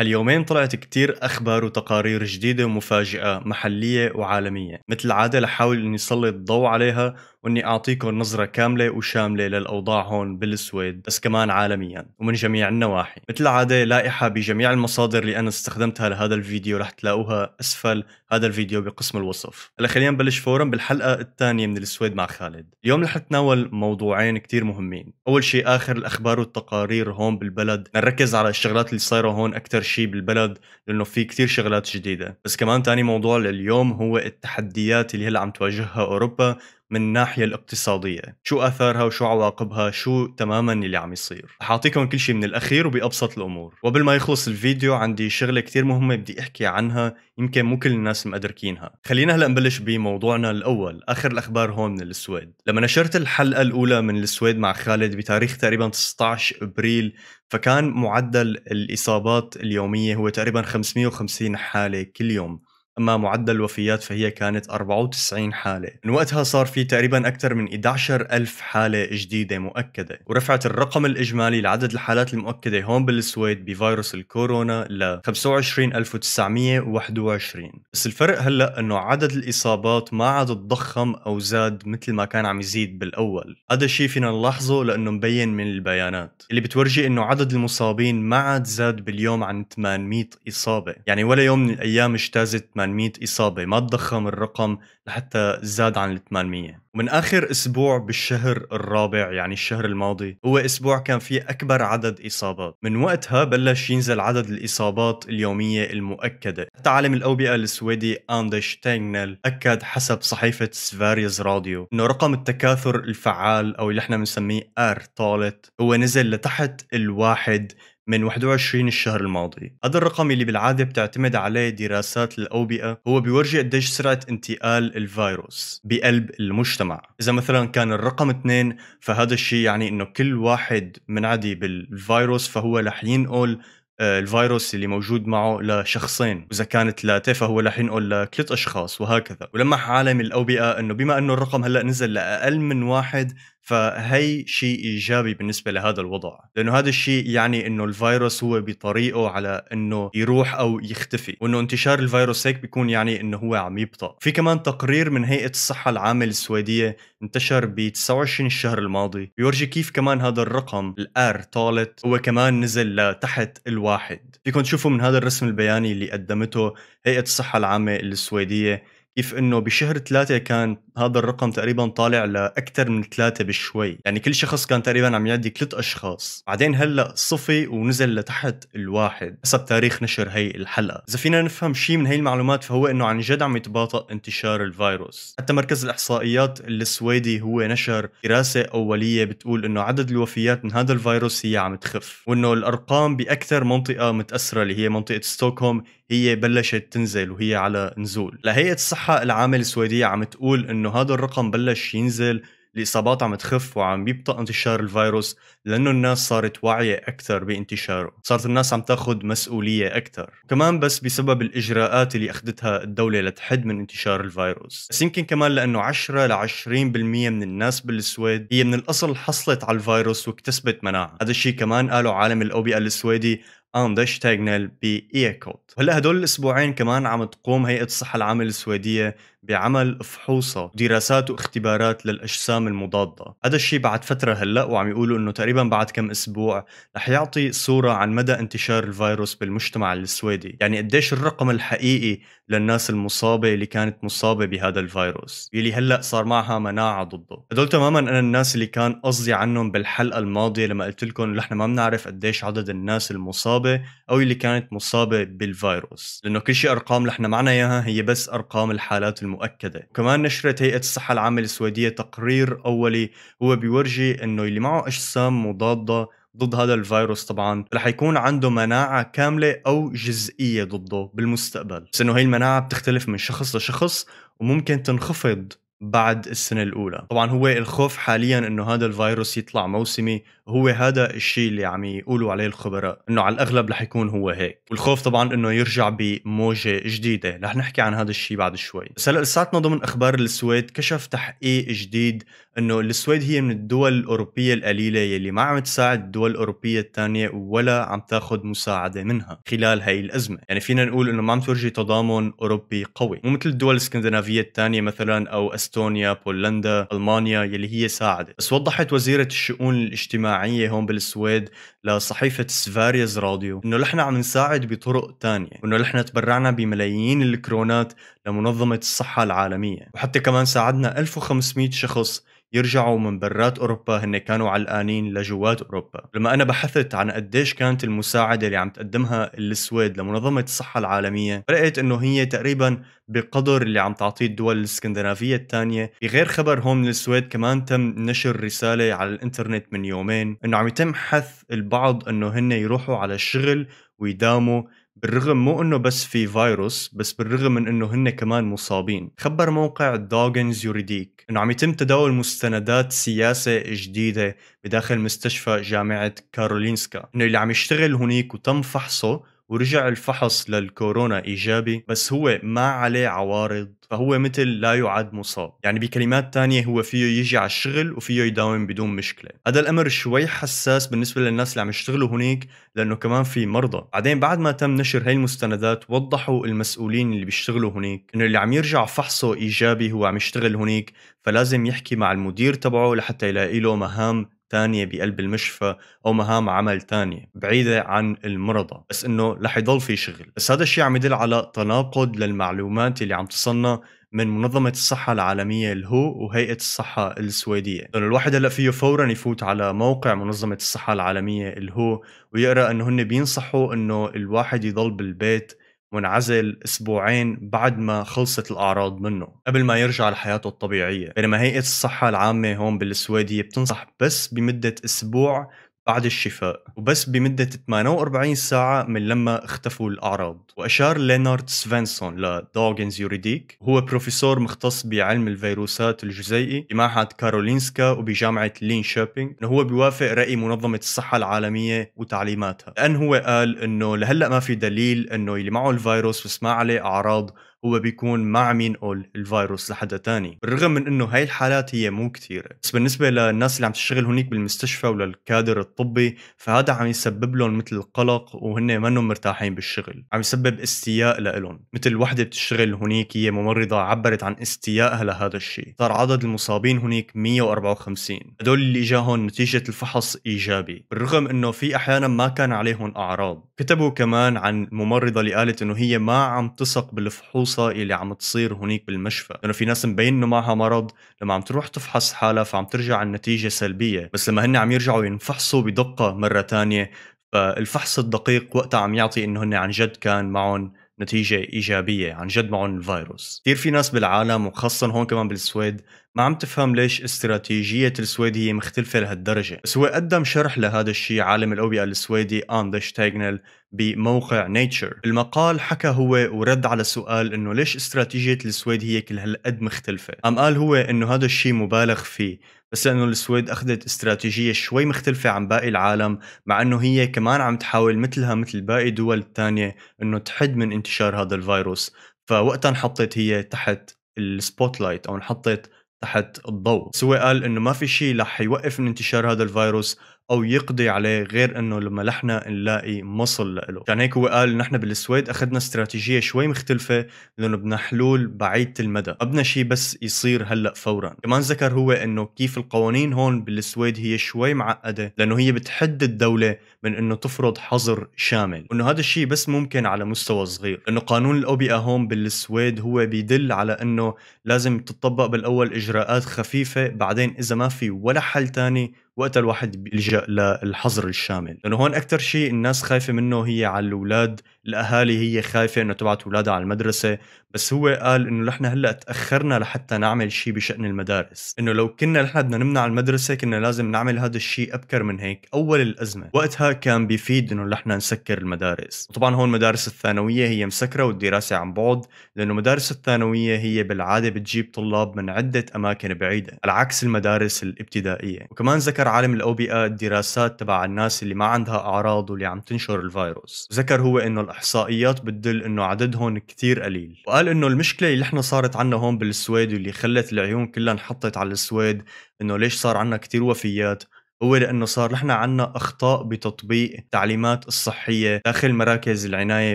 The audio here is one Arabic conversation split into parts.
هاليومين طلعت كتير أخبار وتقارير جديدة ومفاجئة محلية وعالمية مثل العادة لحاول أني أسلط الضوء عليها واني اعطيكم نظره كامله وشامله للاوضاع هون بالسويد بس كمان عالميا ومن جميع النواحي مثل العاده لائحه بجميع المصادر اللي انا استخدمتها لهذا الفيديو رح تلاقوها اسفل هذا الفيديو بقسم الوصف هلا خلينا نبلش فورا بالحلقه الثانيه من السويد مع خالد اليوم رح نتناول موضوعين كتير مهمين اول شيء اخر الاخبار والتقارير هون بالبلد نركز على الشغلات اللي صايره هون اكثر شيء بالبلد لانه في كتير شغلات جديده بس كمان ثاني موضوع لليوم هو التحديات اللي هلا عم تواجهها اوروبا من الناحية الاقتصادية شو آثارها وشو عواقبها شو تماما اللي عم يصير رح أعطيكم كل شيء من الأخير وبأبسط الأمور وقبل ما يخلص الفيديو عندي شغلة كتير مهمة بدي أحكي عنها يمكن مو كل الناس مقدركينها خلينا هلا نبلش بموضوعنا الأول آخر الأخبار هون من السويد لما نشرت الحلقة الأولى من السويد مع خالد بتاريخ تقريبا 19 أبريل فكان معدل الإصابات اليومية هو تقريبا 550 حالة كل يوم أما معدل الوفيات فهي كانت 94 حالة من وقتها صار في تقريبا أكثر من 11 ألف حالة جديدة مؤكدة ورفعت الرقم الإجمالي لعدد الحالات المؤكدة هون بالسويد بفيروس الكورونا ل 25921 بس الفرق هلأ أنه عدد الإصابات ما عاد تضخم أو زاد مثل ما كان عم يزيد بالأول هذا الشيء فينا نلاحظه لأنه مبين من البيانات اللي بتورجي أنه عدد المصابين ما عاد زاد باليوم عن 800 إصابة يعني ولا يوم من الأيام اجتازت 800 إصابة ما تضخم الرقم لحتى زاد عن ال 800 ومن آخر أسبوع بالشهر الرابع يعني الشهر الماضي هو أسبوع كان فيه أكبر عدد إصابات من وقتها بلش ينزل عدد الإصابات اليومية المؤكدة حتى عالم الأوبئة السويدي أندش تينجنل أكد حسب صحيفة سفاريز راديو أنه رقم التكاثر الفعال أو اللي احنا بنسميه آر طالت هو نزل لتحت الواحد من 21 الشهر الماضي هذا الرقم اللي بالعادة بتعتمد عليه دراسات الأوبئة هو بيورجي قديش سرعة انتقال الفيروس بقلب المجتمع إذا مثلا كان الرقم 2 فهذا الشيء يعني أنه كل واحد منعدي بالفيروس فهو رح ينقل آه، الفيروس اللي موجود معه لشخصين وإذا كان ثلاثة فهو رح ينقل لثلاث أشخاص وهكذا ولمح عالم الأوبئة أنه بما أنه الرقم هلأ نزل لأقل من واحد فهي شيء ايجابي بالنسبه لهذا الوضع لانه هذا الشيء يعني انه الفيروس هو بطريقه على انه يروح او يختفي وانه انتشار الفيروس هيك بيكون يعني انه هو عم يبطا في كمان تقرير من هيئه الصحه العامه السويديه انتشر ب 29 الشهر الماضي بيورجي كيف كمان هذا الرقم الار طالت هو كمان نزل لتحت الواحد فيكم تشوفوا من هذا الرسم البياني اللي قدمته هيئه الصحه العامه السويديه كيف انه بشهر ثلاثة كان هذا الرقم تقريبا طالع لاكثر من ثلاثة بشوي، يعني كل شخص كان تقريبا عم يعدي ثلاث اشخاص، بعدين هلا صفي ونزل لتحت الواحد حسب تاريخ نشر هي الحلقة، إذا فينا نفهم شيء من هي المعلومات فهو انه عن جد عم يتباطأ انتشار الفيروس، حتى مركز الاحصائيات السويدي هو نشر دراسة أولية بتقول انه عدد الوفيات من هذا الفيروس هي عم تخف، وانه الارقام باكثر منطقة متأثرة اللي هي منطقة ستوكهولم هي بلشت تنزل وهي على نزول لهيئة الصحة العامة السويدية عم تقول انه هذا الرقم بلش ينزل الاصابات عم تخف وعم بيبطا انتشار الفيروس لانه الناس صارت واعيه اكثر بانتشاره، صارت الناس عم تاخذ مسؤوليه اكثر، كمان بس بسبب الاجراءات اللي اخذتها الدوله لتحد من انتشار الفيروس، بس يمكن كمان لانه 10 ل 20% من الناس بالسويد هي من الاصل حصلت على الفيروس واكتسبت مناعه، هذا الشيء كمان قاله عالم الاوبئه السويدي Anders Tegnell بإيكوت هلا هدول الأسبوعين كمان عم تقوم هيئة الصحة العامة السويدية بعمل فحوصة دراسات واختبارات للأجسام المضادة هذا الشيء بعد فترة هلأ وعم يقولوا أنه تقريبا بعد كم أسبوع رح يعطي صورة عن مدى انتشار الفيروس بالمجتمع السويدي يعني قديش الرقم الحقيقي للناس المصابة اللي كانت مصابة بهذا الفيروس يلي هلأ صار معها مناعة ضده هدول تماما أنا الناس اللي كان قصدي عنهم بالحلقة الماضية لما قلت لكم نحن ما بنعرف قديش عدد الناس المصابة أو اللي كانت مصابة بالفيروس لأنه كل شيء أرقام نحن معنا إياها هي بس أرقام الحالات الم مؤكدة وكمان نشرت هيئة الصحة العامة السويدية تقرير أولي هو بيورجي أنه اللي معه أجسام مضادة ضد هذا الفيروس طبعا رح يكون عنده مناعة كاملة أو جزئية ضده بالمستقبل بس أنه هي المناعة بتختلف من شخص لشخص وممكن تنخفض بعد السنة الأولى طبعا هو الخوف حاليا أنه هذا الفيروس يطلع موسمي هو هذا الشيء اللي عم يقولوا عليه الخبراء انه على الاغلب رح يكون هو هيك والخوف طبعا انه يرجع بموجه جديده رح نحكي عن هذا الشيء بعد شوي بس هلا لساتنا ضمن اخبار السويد كشف تحقيق جديد انه السويد هي من الدول الاوروبيه القليله يلي ما عم تساعد الدول الاوروبيه الثانيه ولا عم تاخذ مساعده منها خلال هي الازمه يعني فينا نقول انه ما عم تورجي تضامن اوروبي قوي مو مثل الدول الاسكندنافيه الثانيه مثلا او استونيا بولندا المانيا يلي هي ساعدت بس وضحت وزيره الشؤون الاجتماعيه الاجتماعيه هون بالسويد لصحيفه سفاريز راديو انه نحن عم نساعد بطرق تانية وانه نحن تبرعنا بملايين الكرونات لمنظمه الصحه العالميه وحتى كمان ساعدنا 1500 شخص يرجعوا من برات اوروبا هن كانوا علقانين لجوات اوروبا لما انا بحثت عن قديش كانت المساعده اللي عم تقدمها السويد لمنظمه الصحه العالميه لقيت انه هي تقريبا بقدر اللي عم تعطيه الدول الاسكندنافيه الثانيه بغير خبر هون من السويد كمان تم نشر رساله على الانترنت من يومين انه عم يتم حث البعض انه هن يروحوا على الشغل ويداموا بالرغم مو انه بس في فيروس بس بالرغم من انه هن كمان مصابين خبر موقع دوغنز يوريديك انه عم يتم تداول مستندات سياسة جديدة بداخل مستشفى جامعة كارولينسكا انه اللي عم يشتغل هنيك وتم فحصه ورجع الفحص للكورونا ايجابي بس هو ما عليه عوارض فهو مثل لا يعد مصاب يعني بكلمات تانية هو فيه يجي على الشغل وفيه يداوم بدون مشكله هذا الامر شوي حساس بالنسبه للناس اللي عم يشتغلوا هناك لانه كمان في مرضى بعدين بعد ما تم نشر هاي المستندات وضحوا المسؤولين اللي بيشتغلوا هناك انه اللي عم يرجع فحصه ايجابي هو عم يشتغل هناك فلازم يحكي مع المدير تبعه لحتى يلاقي له مهام تانية بقلب المشفى أو مهام عمل تانية بعيدة عن المرضى بس إنه رح يضل في شغل بس هذا الشيء عم يدل على تناقض للمعلومات اللي عم تصلنا من منظمة الصحة العالمية الهو وهيئة الصحة السويدية لأن الواحد هلأ فيه فورا يفوت على موقع منظمة الصحة العالمية الهو ويقرأ أنه هن بينصحوا أنه الواحد يضل بالبيت وانعزل اسبوعين بعد ما خلصت الاعراض منه قبل ما يرجع لحياته الطبيعيه بينما هيئه الصحه العامه هون بالسويد بتنصح بس بمده اسبوع بعد الشفاء وبس بمدة 48 ساعة من لما اختفوا الأعراض وأشار لينارد سفنسون لدوغنز يوريديك هو بروفيسور مختص بعلم الفيروسات الجزيئي بمعهد كارولينسكا وبجامعة لين شوبينغ أنه هو بيوافق رأي منظمة الصحة العالمية وتعليماتها لأن هو قال أنه لهلأ ما في دليل أنه اللي معه الفيروس بس ما عليه أعراض هو بيكون مع مين قول الفيروس لحدا تاني بالرغم من انه هاي الحالات هي مو كثيرة بس بالنسبة للناس اللي عم تشتغل هنيك بالمستشفى وللكادر الطبي فهذا عم يسبب لهم مثل القلق وهن ما مرتاحين بالشغل عم يسبب استياء لهم مثل وحدة بتشتغل هنيك هي ممرضة عبرت عن استيائها لهذا الشيء صار عدد المصابين هنيك 154 هدول اللي اجاهم نتيجة الفحص ايجابي بالرغم انه في احيانا ما كان عليهم اعراض كتبوا كمان عن ممرضة اللي قالت انه هي ما عم تثق بالفحوص القصص اللي عم تصير هونيك بالمشفى لانه في ناس مبين انه معها مرض لما عم تروح تفحص حالها فعم ترجع النتيجه سلبيه بس لما هن عم يرجعوا ينفحصوا بدقه مره ثانيه فالفحص الدقيق وقتها عم يعطي انه هن عن جد كان معهم نتيجه ايجابيه عن جد معهم الفيروس كثير في ناس بالعالم وخاصه هون كمان بالسويد ما عم تفهم ليش استراتيجيه السويد هي مختلفه لهالدرجه بس هو قدم شرح لهذا الشيء عالم الاوبئه السويدي اندش تاجنل بموقع نيتشر المقال حكى هو ورد على سؤال انه ليش استراتيجيه السويد هي كل هالقد مختلفه قام قال هو انه هذا الشيء مبالغ فيه بس لانه السويد اخذت استراتيجيه شوي مختلفه عن باقي العالم مع انه هي كمان عم تحاول مثلها مثل باقي الدول الثانيه انه تحد من انتشار هذا الفيروس فوقتها انحطت هي تحت السبوت لايت او انحطت تحت الضوء سوى قال انه ما في شيء رح يوقف من انتشار هذا الفيروس او يقضي عليه غير انه لما نحن نلاقي مصل له عشان يعني هيك هو قال نحن بالسويد اخذنا استراتيجيه شوي مختلفه لانه بدنا حلول بعيده المدى بدنا شيء بس يصير هلا فورا كمان ذكر هو انه كيف القوانين هون بالسويد هي شوي معقده لانه هي بتحد الدوله من انه تفرض حظر شامل وانه هذا الشيء بس ممكن على مستوى صغير لانه قانون الاوبئه هون بالسويد هو بيدل على انه لازم تطبق بالاول اجراءات خفيفه بعدين اذا ما في ولا حل تاني وقت الواحد بيلجا للحظر الشامل لانه هون اكثر شيء الناس خايفه منه هي على الاولاد الاهالي هي خايفه انه تبعت اولادها على المدرسه بس هو قال انه نحن هلا تاخرنا لحتى نعمل شيء بشان المدارس انه لو كنا نحن بدنا نمنع المدرسه كنا لازم نعمل هذا الشيء ابكر من هيك اول الازمه وقتها كان بيفيد انه نحن نسكر المدارس وطبعا هون المدارس الثانويه هي مسكره والدراسه عن بعد لانه مدارس الثانويه هي بالعاده بتجيب طلاب من عده اماكن بعيده على عكس المدارس الابتدائيه وكمان ذكر عالم الاوبئه الدراسات تبع الناس اللي ما عندها اعراض واللي عم تنشر الفيروس ذكر هو انه احصائيات بتدل انه عددهم كثير قليل وقال انه المشكله اللي احنا صارت عنا هون بالسويد واللي خلت العيون كلها انحطت على السويد انه ليش صار عنا كثير وفيات هو لانه صار نحن عنا اخطاء بتطبيق التعليمات الصحيه داخل مراكز العنايه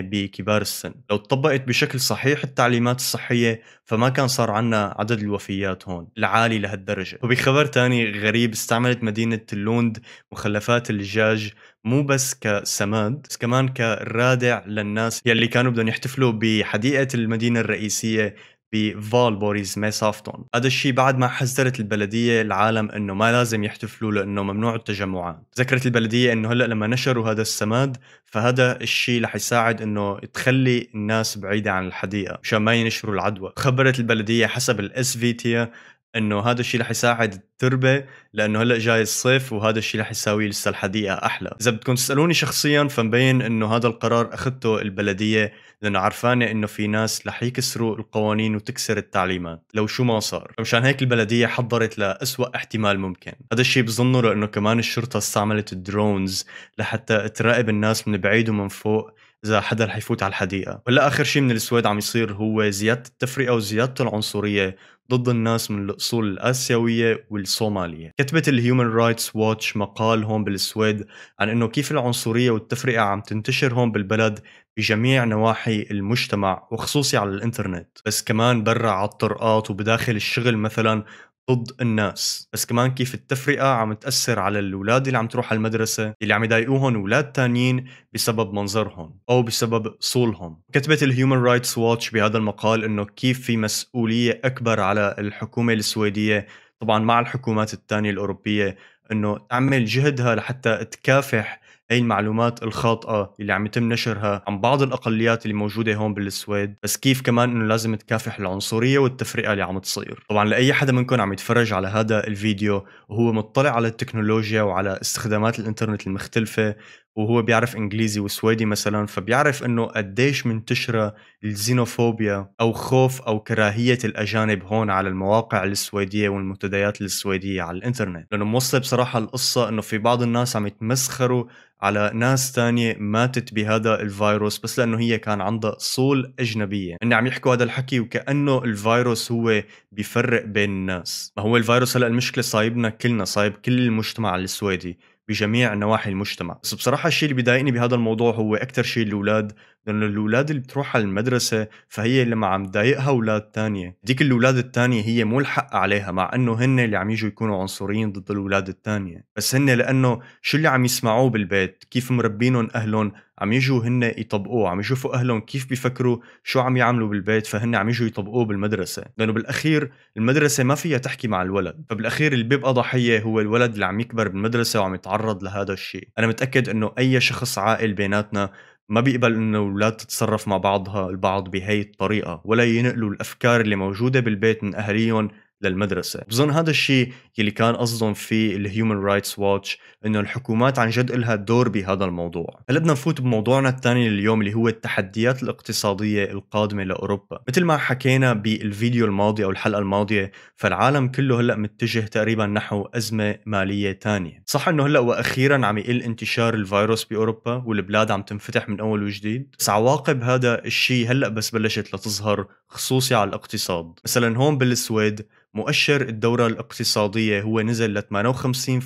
بكبار السن، لو طبقت بشكل صحيح التعليمات الصحيه فما كان صار عنا عدد الوفيات هون العالي لهالدرجه، وبخبر تاني غريب استعملت مدينه لوند مخلفات الجاج مو بس كسماد بس كمان كرادع للناس يلي كانوا بدهم يحتفلوا بحديقة المدينة الرئيسية بفالبوريز ميسافتون هذا الشيء بعد ما حذرت البلدية العالم انه ما لازم يحتفلوا لانه ممنوع التجمعات ذكرت البلدية انه هلا لما نشروا هذا السماد فهذا الشيء رح يساعد انه تخلي الناس بعيدة عن الحديقة مشان ما ينشروا العدوى خبرت البلدية حسب الاس في تي انه هذا الشيء رح يساعد التربه لانه هلا جاي الصيف وهذا الشيء رح يساويه لسه الحديقه احلى، اذا بدكم تسالوني شخصيا فمبين انه هذا القرار اخذته البلديه لانه عرفانه انه في ناس رح يكسروا القوانين وتكسر التعليمات لو شو ما صار، مشان هيك البلديه حضرت لأسوأ احتمال ممكن، هذا الشيء بظنه لانه كمان الشرطه استعملت الدرونز لحتى تراقب الناس من بعيد ومن فوق اذا حدا رح يفوت على الحديقه ولا اخر شيء من السويد عم يصير هو زياده التفرقه وزياده العنصريه ضد الناس من الاصول الاسيويه والصوماليه كتبت الهيومن رايتس واتش مقال هون بالسويد عن انه كيف العنصريه والتفرقه عم تنتشر هون بالبلد بجميع نواحي المجتمع وخصوصي على الانترنت بس كمان برا على الطرقات وبداخل الشغل مثلا ضد الناس بس كمان كيف التفرقة عم تأثر على الأولاد اللي عم تروح على المدرسة اللي عم يضايقوهم أولاد تانيين بسبب منظرهم أو بسبب صولهم كتبت الهيومن رايتس واتش بهذا المقال أنه كيف في مسؤولية أكبر على الحكومة السويدية طبعا مع الحكومات الثانية الأوروبية أنه تعمل جهدها لحتى تكافح هي المعلومات الخاطئه اللي عم يتم نشرها عن بعض الاقليات اللي موجوده هون بالسويد بس كيف كمان انه لازم تكافح العنصريه والتفرقه اللي عم تصير طبعا لاي حدا منكم عم يتفرج على هذا الفيديو وهو مطلع على التكنولوجيا وعلى استخدامات الانترنت المختلفه وهو بيعرف انجليزي وسويدي مثلا فبيعرف انه قديش منتشره الزينوفوبيا او خوف او كراهيه الاجانب هون على المواقع السويديه والمنتديات السويديه على الانترنت لانه موصل بصراحه القصه انه في بعض الناس عم يتمسخروا على ناس تانية ماتت بهذا الفيروس بس لأنه هي كان عندها أصول أجنبية إن عم يحكوا هذا الحكي وكأنه الفيروس هو بيفرق بين الناس ما هو الفيروس هلأ المشكلة صايبنا كلنا صايب كل المجتمع السويدي بجميع نواحي المجتمع بس بصراحه الشيء اللي بيضايقني بهذا الموضوع هو اكثر شيء الاولاد لانه الاولاد اللي بتروح على المدرسه فهي لما عم تضايقها اولاد تانية ديك الاولاد التانية هي مو الحق عليها مع انه هن اللي عم يجوا يكونوا عنصريين ضد الاولاد التانية بس هن لانه شو اللي عم يسمعوه بالبيت كيف مربينهم اهلهم عم يجوا هن يطبقوه عم يشوفوا اهلهم كيف بيفكروا شو عم يعملوا بالبيت فهن عم يجوا يطبقوه بالمدرسه لانه بالاخير المدرسه ما فيها تحكي مع الولد فبالاخير اللي بيبقى ضحيه هو الولد اللي عم يكبر بالمدرسه وعم يتعرض لهذا الشيء انا متاكد انه اي شخص عاقل بيناتنا ما بيقبل انه الاولاد تتصرف مع بعضها البعض بهي الطريقه ولا ينقلوا الافكار اللي موجوده بالبيت من اهاليهم للمدرسه بظن هذا الشيء يلي كان قصدهم فيه الهيومن رايتس واتش انه الحكومات عن جد لها دور بهذا الموضوع هلا بدنا نفوت بموضوعنا الثاني لليوم اللي هو التحديات الاقتصادية القادمة لأوروبا مثل ما حكينا بالفيديو الماضي أو الحلقة الماضية فالعالم كله هلا متجه تقريبا نحو أزمة مالية ثانية صح انه هلا واخيرا عم يقل انتشار الفيروس بأوروبا والبلاد عم تنفتح من أول وجديد بس عواقب هذا الشيء هلا بس بلشت لتظهر خصوصي على الاقتصاد مثلا هون بالسويد مؤشر الدورة الاقتصادية الماضية هو نزل ل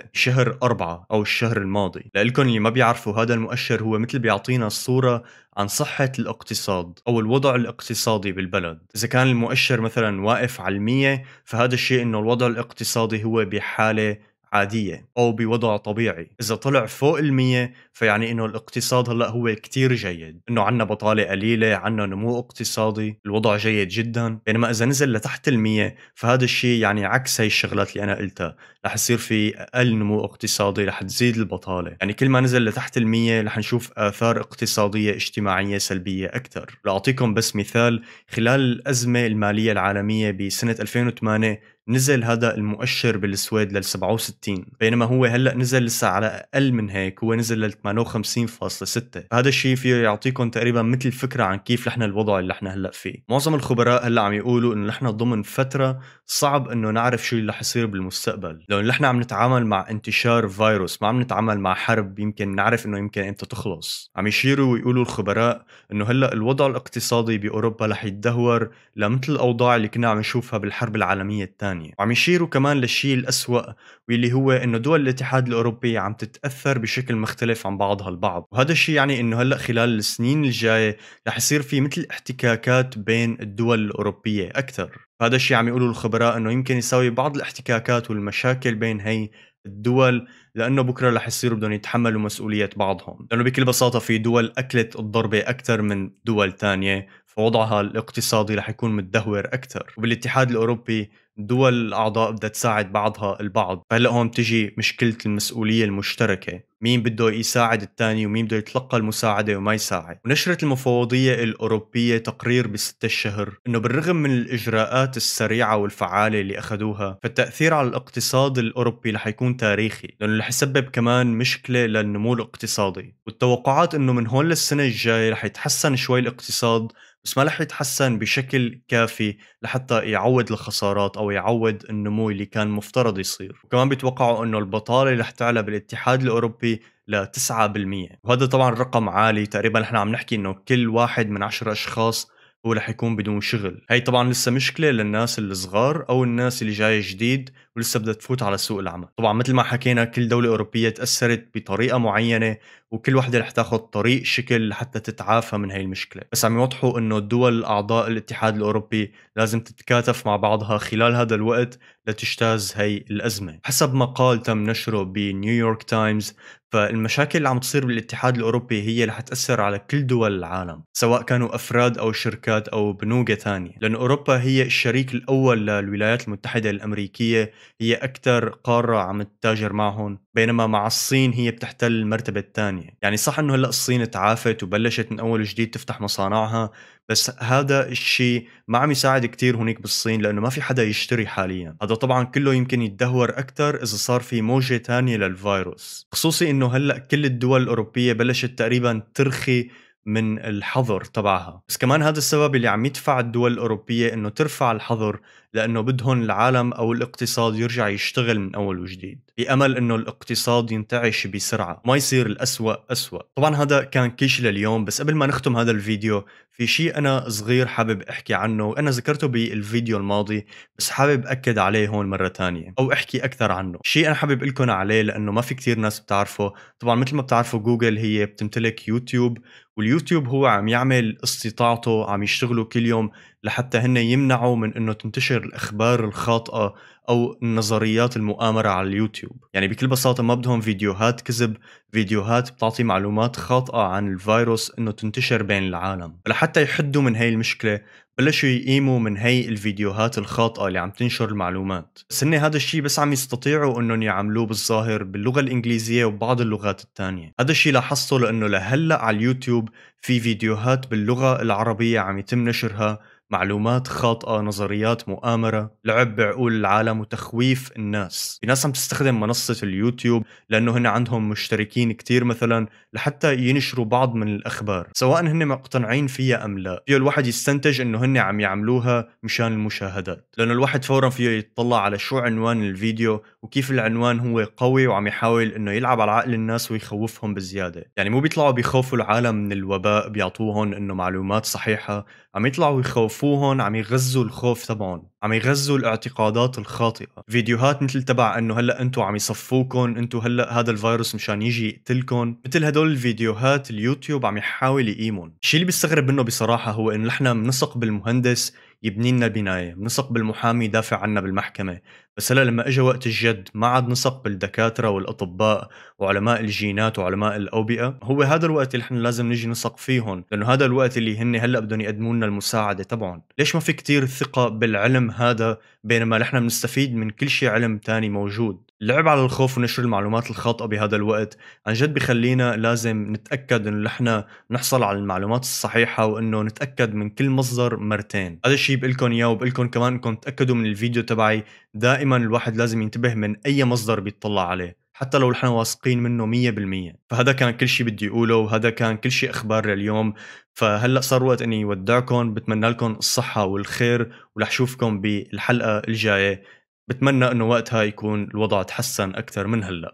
58.6 شهر 4 أو الشهر الماضي لإلكن اللي ما بيعرفوا هذا المؤشر هو مثل بيعطينا الصورة عن صحة الاقتصاد أو الوضع الاقتصادي بالبلد إذا كان المؤشر مثلا واقف على المية فهذا الشيء أنه الوضع الاقتصادي هو بحالة عاديه او بوضع طبيعي اذا طلع فوق المية فيعني انه الاقتصاد هلا هو كتير جيد انه عنا بطاله قليله عنا نمو اقتصادي الوضع جيد جدا بينما اذا نزل لتحت المية فهذا الشيء يعني عكس هي الشغلات اللي انا قلتها رح يصير في اقل نمو اقتصادي رح تزيد البطاله يعني كل ما نزل لتحت المية رح نشوف اثار اقتصاديه اجتماعيه سلبيه اكثر لاعطيكم بس مثال خلال الازمه الماليه العالميه بسنه 2008 نزل هذا المؤشر بالسويد لل 67 بينما هو هلا نزل لسه على اقل من هيك هو نزل لل 58.6 هذا الشيء فيه يعطيكم تقريبا مثل فكره عن كيف نحن الوضع اللي نحن هلا فيه معظم الخبراء هلا عم يقولوا انه نحن ضمن فتره صعب انه نعرف شو اللي رح يصير بالمستقبل، لو نحن عم نتعامل مع انتشار فيروس، ما عم نتعامل مع حرب يمكن نعرف انه يمكن امتى تخلص، عم يشيروا ويقولوا الخبراء انه هلا الوضع الاقتصادي باوروبا رح يتدهور لمثل الاوضاع اللي كنا عم نشوفها بالحرب العالميه الثانيه، وعم يشيروا كمان للشيء الاسوأ واللي هو انه دول الاتحاد الاوروبي عم تتاثر بشكل مختلف عن بعضها البعض، وهذا الشيء يعني انه هلا خلال السنين الجايه رح يصير في مثل احتكاكات بين الدول الاوروبيه اكثر، هذا الشيء عم يقولوا الخبراء انه يمكن يساوي بعض الاحتكاكات والمشاكل بين هي الدول لانه بكره رح يصيروا بدهم يتحملوا مسؤوليه بعضهم، لانه بكل بساطه في دول اكلت الضربه اكثر من دول ثانيه، فوضعها الاقتصادي رح يكون متدهور اكثر، وبالاتحاد الاوروبي دول الاعضاء بدها تساعد بعضها البعض فهلا هون بتجي مشكله المسؤوليه المشتركه مين بده يساعد الثاني ومين بده يتلقى المساعدة وما يساعد ونشرت المفوضية الأوروبية تقرير بستة الشهر أنه بالرغم من الإجراءات السريعة والفعالة اللي أخذوها فالتأثير على الاقتصاد الأوروبي رح يكون تاريخي لأنه رح يسبب كمان مشكلة للنمو الاقتصادي والتوقعات أنه من هون للسنة الجاية رح يتحسن شوي الاقتصاد بس ما رح يتحسن بشكل كافي لحتى يعوض الخسارات أو او يعوض النمو اللي كان مفترض يصير وكمان بيتوقعوا انه البطاله رح تعلى بالاتحاد الاوروبي ل 9% وهذا طبعا رقم عالي تقريبا نحن عم نحكي انه كل واحد من 10 اشخاص هو رح يكون بدون شغل هي طبعا لسه مشكله للناس الصغار او الناس اللي جايه جديد ولسه بدها تفوت على سوق العمل طبعا مثل ما حكينا كل دوله اوروبيه تاثرت بطريقه معينه وكل وحده رح تاخذ طريق شكل لحتى تتعافى من هي المشكله بس عم يوضحوا انه الدول اعضاء الاتحاد الاوروبي لازم تتكاتف مع بعضها خلال هذا الوقت لتجتاز هي الأزمة حسب مقال تم نشره بنيويورك تايمز فالمشاكل اللي عم تصير بالاتحاد الأوروبي هي اللي حتأثر على كل دول العالم سواء كانوا أفراد أو شركات أو بنوكة ثانية لأن أوروبا هي الشريك الأول للولايات المتحدة الأمريكية هي أكثر قارة عم تتاجر معهم بينما مع الصين هي بتحتل المرتبة الثانية يعني صح أنه هلأ الصين تعافت وبلشت من أول وجديد تفتح مصانعها بس هذا الشيء ما عم يساعد كتير هناك بالصين لأنه ما في حدا يشتري حاليا هذا طبعا كله يمكن يتدهور أكثر إذا صار في موجة ثانية للفيروس خصوصي أنه هلأ كل الدول الأوروبية بلشت تقريبا ترخي من الحظر تبعها بس كمان هذا السبب اللي عم يدفع الدول الأوروبية أنه ترفع الحظر لأنه بدهم العالم أو الاقتصاد يرجع يشتغل من أول وجديد بأمل أنه الاقتصاد ينتعش بسرعة ما يصير الأسوأ أسوأ طبعا هذا كان كيش لليوم بس قبل ما نختم هذا الفيديو في شيء أنا صغير حابب أحكي عنه وأنا ذكرته بالفيديو الماضي بس حابب أكد عليه هون مرة تانية أو أحكي أكثر عنه شيء أنا حابب لكم عليه لأنه ما في كتير ناس بتعرفه طبعا مثل ما بتعرفوا جوجل هي بتمتلك يوتيوب واليوتيوب هو عم يعمل استطاعته عم يشتغلوا كل يوم لحتى هن يمنعوا من انه تنتشر الاخبار الخاطئه او النظريات المؤامره على اليوتيوب يعني بكل بساطه ما بدهم فيديوهات كذب فيديوهات بتعطي معلومات خاطئه عن الفيروس انه تنتشر بين العالم لحتى يحدوا من هي المشكله بلشوا يقيموا من هي الفيديوهات الخاطئه اللي عم تنشر المعلومات بس هن هذا الشيء بس عم يستطيعوا انهم يعملوه بالظاهر باللغه الانجليزيه وبعض اللغات الثانيه هذا الشيء لاحظته لانه لهلا على اليوتيوب في فيديوهات باللغه العربيه عم يتم نشرها معلومات خاطئه نظريات مؤامره لعب بعقول العالم وتخويف الناس في ناس عم تستخدم منصه اليوتيوب لانه هن عندهم مشتركين كتير مثلا لحتى ينشروا بعض من الاخبار سواء هن مقتنعين فيها ام لا فيه الواحد يستنتج انه هن عم يعملوها مشان المشاهدات لانه الواحد فورا فيه يتطلع على شو عنوان الفيديو وكيف العنوان هو قوي وعم يحاول انه يلعب على عقل الناس ويخوفهم بزياده يعني مو بيطلعوا بيخوفوا العالم من الوباء بيعطوهم انه معلومات صحيحه عم يطلعوا يخوفوا يخوفوهم عم يغزوا الخوف تبعهم عم يغذوا الاعتقادات الخاطئه فيديوهات مثل تبع انه هلا انتم عم يصفوكم انتم هلا هذا الفيروس مشان يجي يقتلكم مثل هدول الفيديوهات اليوتيوب عم يحاول يقيمهم الشيء اللي بيستغرب منه بصراحه هو انه نحن بنثق بالمهندس يبني لنا بنايه، بنثق بالمحامي يدافع عنا بالمحكمه، بس هلا لما اجى وقت الجد ما عاد نثق بالدكاتره والاطباء وعلماء الجينات وعلماء الاوبئه، هو هذا الوقت اللي نحن لازم نجي نثق فيهم، لانه هذا الوقت اللي هن هلا بدهم يقدموا لنا المساعده تبعهم، ليش ما في كتير ثقه بالعلم هذا بينما نحن بنستفيد من كل شيء علم تاني موجود اللعب على الخوف ونشر المعلومات الخاطئة بهذا الوقت عن جد بخلينا لازم نتأكد انه نحن نحصل على المعلومات الصحيحة وانه نتأكد من كل مصدر مرتين هذا الشيء بقلكم اياه وبقلكم كمان انكم تأكدوا من الفيديو تبعي دائما الواحد لازم ينتبه من اي مصدر بيطلع عليه حتى لو نحن واثقين منه 100% فهذا كان كل شيء بدي اقوله وهذا كان كل شيء اخبار لليوم فهلا صار وقت اني ودعكم بتمنى لكم الصحه والخير ورح اشوفكم بالحلقه الجايه بتمنى انه وقتها يكون الوضع تحسن اكثر من هلا